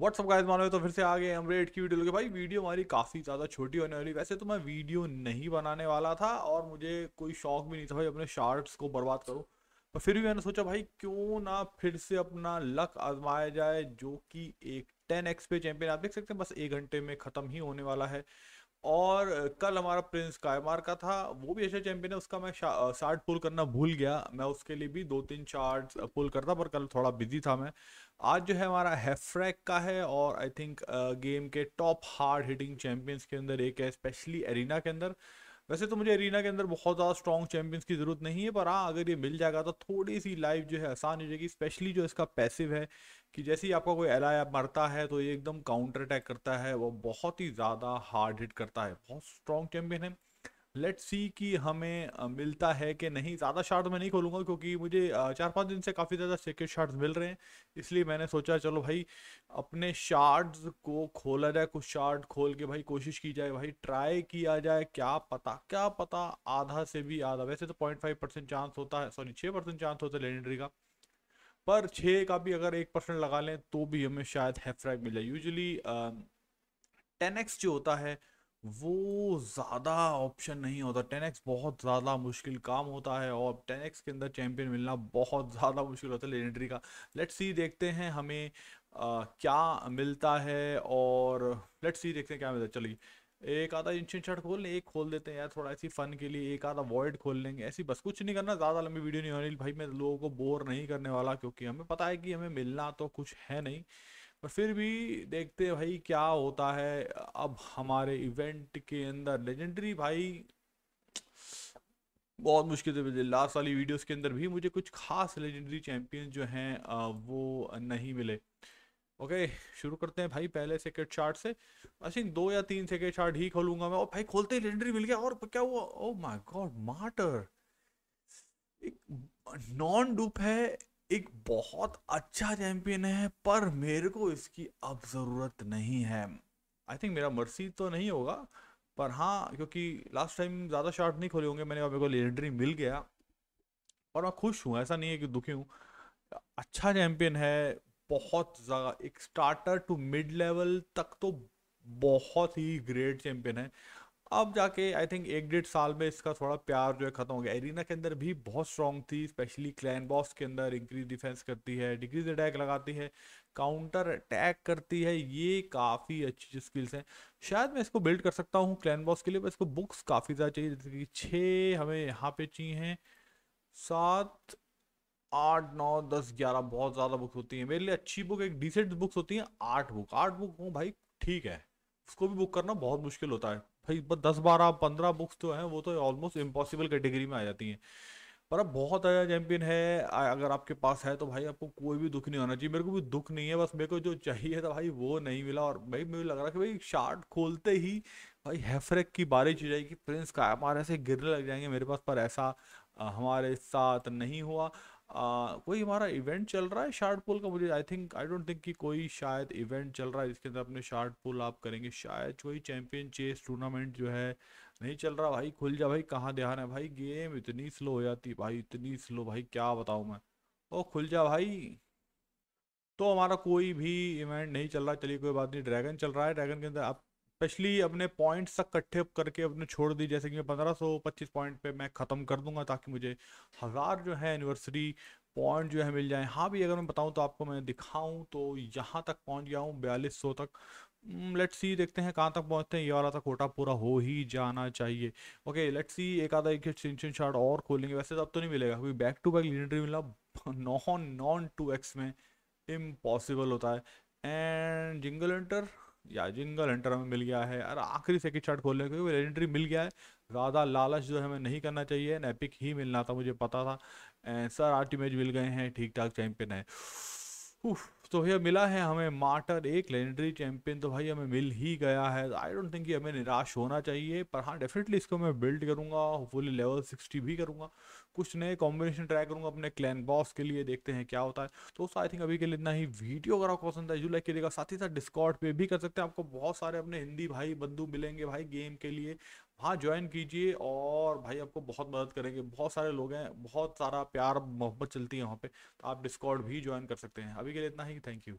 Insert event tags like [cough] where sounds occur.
WhatsApp guys मानो तो फिर से आ गए हम रेड की वीडियो के भाई वीडियो हमारी काफ़ी ज़्यादा छोटी होने वाली वैसे तो मैं वीडियो नहीं बनाने वाला था और मुझे कोई शौक भी नहीं था भाई अपने शार्ट्स को बर्बाद करूँ पर फिर भी मैंने सोचा भाई क्यों ना फिर से अपना लक आजमाया जाए जो कि एक टेन एक्स पे चैंपियन आप देख सकते हैं बस एक घंटे में ख़त्म ही होने वाला है और कल हमारा प्रिंस कायमार का था वो भी एशिया चैंपियन है उसका मैं शार्ट पुल करना भूल गया मैं उसके लिए भी दो तीन चार्ट पुल करता पर कल थोड़ा बिजी था मैं आज जो है हमारा हैफ्रैक का है और आई थिंक गेम के टॉप हार्ड हिटिंग चैंपियंस के अंदर एक है स्पेशली एरिना के अंदर वैसे तो मुझे अरीना के अंदर बहुत ज़्यादा स्ट्रॉन्ग चैंपियंस की ज़रूरत नहीं है पर हाँ अगर ये मिल जाएगा तो थोड़ी सी लाइफ जो है आसान हो जाएगी स्पेशली जो इसका पैसिव है कि जैसे ही आपका कोई एल आप मरता है तो ये एकदम काउंटर अटैक करता है वो बहुत ही ज़्यादा हार्ड हिट करता है बहुत स्ट्रॉन्ग चैम्पियन है लेट सी कि हमें मिलता है कि नहीं ज़्यादा शार्ट मैं नहीं खोलूँगा क्योंकि मुझे चार पाँच दिन से काफ़ी ज़्यादा सेकेंड शार्ट्स मिल रहे हैं इसलिए मैंने सोचा चलो भाई अपने शार्ट्स को खोला जाए कुछ शार्ट खोल के भाई कोशिश की जाए भाई ट्राई किया जाए क्या पता क्या पता आधा से भी आधा वैसे तो पॉइंट फाइव परसेंट चांस होता है सॉरी छः परसेंट चांस होता है लेजेंडरी का पर छः का भी अगर एक परसेंट लगा लें तो भी हमें शायद हैफ्राइक मिल जाए यूजली टेन एक्स जो होता है वो ज़्यादा ऑप्शन नहीं होता टेन एक्स बहुत ज़्यादा मुश्किल काम होता है और टेन एक्स के अंदर चैम्पियन मिलना बहुत [laughs] ज़्यादा मुश्किल होता है लेजेंडरी का लेट्स सी देखते हैं हमें आ, क्या मिलता है और लेट्स सी देखते हैं क्या मिलता है चलिए एक आधा इंशन शर्ट खोल लें एक खोल देते हैं यार थोड़ा ऐसी फन के लिए एक आधा वॉइड खोल लेंगे ऐसी बस कुछ नहीं करना ज़्यादा लंबी वीडियो नहीं होनी भाई मैं लोगों को बोर नहीं करने वाला क्योंकि हमें पता है कि हमें मिलना तो कुछ है नहीं पर फिर भी देखते भाई क्या होता है अब हमारे इवेंट के अंदर लेजेंडरी भाई बहुत मुश्किल से मिले लास्ट वाली वीडियोस के अंदर भी मुझे कुछ खास लेजेंडरी चैम्पियन जो हैं वो नहीं मिले ओके शुरू करते हैं भाई पहले सेकेट चार्ट से आई दो या तीन सेकेट चार्ट ही खोलूंगा मैं और भाई खोलते ही लेजेंडरी मिल गया और क्या हुआ ओ माय गॉड मार्टर एक नॉन डुप है एक बहुत अच्छा चैंपियन है पर मेरे को इसकी अब ज़रूरत नहीं है आई थिंक मेरा मर्सी तो नहीं होगा पर हाँ क्योंकि लास्ट टाइम ज़्यादा शार्ट नहीं खोले होंगे मैंने मेरे को लेजेंडरी मिल गया और मैं खुश हूँ ऐसा नहीं है कि दुखी हूँ अच्छा चैम्पियन है बहुत ज़्यादा एक स्टार्टर टू मिड लेवल तक तो बहुत ही ग्रेट चैम्पियन है अब जाके आई थिंक एक डेढ़ साल में इसका थोड़ा प्यार जो है ख़त्म हो गया एरिना के अंदर भी बहुत स्ट्रॉन्ग थी स्पेशली क्लैन बॉस के अंदर इंक्रीज डिफेंस करती है डिक्रीज अटैक लगाती है काउंटर अटैक करती है ये काफ़ी अच्छी स्किल्स हैं शायद मैं इसको बिल्ड कर सकता हूँ क्लैन बॉस के लिए बस इसको बुक्स काफ़ी ज़्यादा चाहिए जैसे कि छः हमें यहाँ पे चाहिए हैं सात आठ नौ दस ग्यारह बहुत ज़्यादा बुक्स होती हैं मेरे लिए अच्छी बुक एक डिसेंट बुक्स होती हैं आठ बुक आठ बुक हूँ भाई ठीक है उसको भी बुक करना बहुत मुश्किल होता है भाई बस दस बारह पंद्रह बुक्स जो तो हैं वो तो ऑलमोस्ट इम्पॉसिबल कैटेगरी में आ जाती हैं पर अब बहुत अच्छा चैंपियन है अगर आपके पास है तो भाई आपको कोई भी दुख नहीं होना चाहिए मेरे को भी दुख नहीं है बस मेरे को जो चाहिए था भाई वो नहीं मिला और भाई मुझे लग रहा है कि भाई शार्ट खोलते ही भाई हैफरेक की बारिश हो जाएगी प्रिंस का हमारे ऐसे गिरने लग जाएंगे मेरे पास पर ऐसा हमारे साथ नहीं हुआ आ, कोई हमारा इवेंट चल रहा है शार्ट पुल का मुझे I think I don't think कि कोई शायद इवेंट चल रहा है जिसके अंदर अपने शार्ट पुल आप करेंगे शायद कोई चैंपियन चेस टूर्नामेंट जो है नहीं चल रहा भाई खुल जा भाई कहाँ ध्यान है भाई गेम इतनी स्लो हो जाती भाई इतनी स्लो भाई क्या बताऊँ मैं ओ खुल जा भाई तो हमारा कोई भी इवेंट नहीं चल रहा चलिए कोई बात नहीं ड्रैगन चल रहा है ड्रैगन के अंदर आप स्पेशली अपने पॉइंट्स तक इकट्ठे करके अपने छोड़ दी जैसे कि मैं पंद्रह सौ पच्चीस पॉइंट पे मैं ख़त्म कर दूंगा ताकि मुझे हज़ार जो है एनिवर्सरी पॉइंट जो है मिल जाए हाँ भी अगर मैं बताऊँ तो आपको मैं दिखाऊँ तो यहाँ तक पहुँच गया हूँ बयालीस सौ तक लेट्स hmm, सी देखते हैं कहाँ तक पहुँचते हैं ये वाला था तो कोटा पूरा हो ही जाना चाहिए ओके लेट्स सी एक आधा एक चिंचन शार्ट और खोलेंगे वैसे तो अब तो नहीं मिलेगा क्योंकि बैक टू बैक लीडर मिलना नॉन नॉन टू एक्स में इम्पॉसिबल होता है एंड जिंगल एंटर या जिंगल एंटर हमें मिल गया है यार आखिरी सेकंड शॉट खोलने को लेजेंडरी मिल गया है ज़्यादा लालच जो है हमें नहीं करना चाहिए नैपिक ही मिलना था मुझे पता था एंड सर आठ मैच मिल गए हैं ठीक ठाक चैंपियन है उफ, तो भैया मिला है हमें मार्टर एक लेजेंडरी चैंपियन तो भाई हमें मिल ही गया है आई डोंट थिंक हमें निराश होना चाहिए पर हाँ डेफिनेटली इसको मैं बिल्ड करूंगा फुल लेवल सिक्सटी भी करूंगा कुछ नए कॉम्बिनेशन ट्राई करूंगा अपने क्लैन बॉस के लिए देखते हैं क्या होता है तो आई थिंक अभी के लिए इतना ही वीडियो अगर आपको पसंद है जो लाइक करिएगा साथ ही साथ डिस्कॉर्ड पे भी कर सकते हैं आपको बहुत सारे अपने हिंदी भाई बंधु मिलेंगे भाई गेम के लिए वहाँ ज्वाइन कीजिए और भाई आपको बहुत मदद करेंगे बहुत सारे लोग हैं बहुत सारा प्यार मोहब्बत चलती है वहाँ पे तो आप डिस्कॉर्ड भी ज्वाइन कर सकते हैं अभी के लिए इतना ही थैंक यू